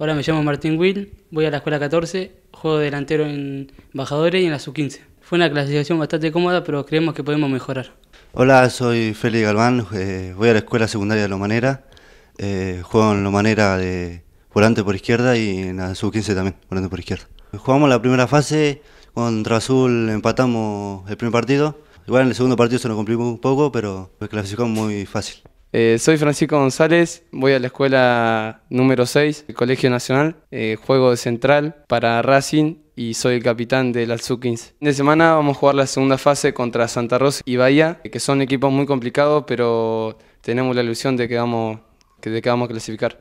Hola, me llamo Martín Will, voy a la escuela 14, juego delantero en Bajadores y en la sub-15. Fue una clasificación bastante cómoda, pero creemos que podemos mejorar. Hola, soy Félix Galván, eh, voy a la escuela secundaria de Lomanera, Manera, eh, juego en Manera de volante por izquierda y en la sub-15 también, volante por izquierda. Jugamos la primera fase, contra Azul empatamos el primer partido, igual en el segundo partido se nos complicó un poco, pero clasificamos muy fácil. Eh, soy Francisco González, voy a la escuela número 6, el Colegio Nacional, eh, juego de central para Racing y soy el capitán del Fin De semana vamos a jugar la segunda fase contra Santa Rosa y Bahía, que son equipos muy complicados, pero tenemos la ilusión de que vamos, de que vamos a clasificar.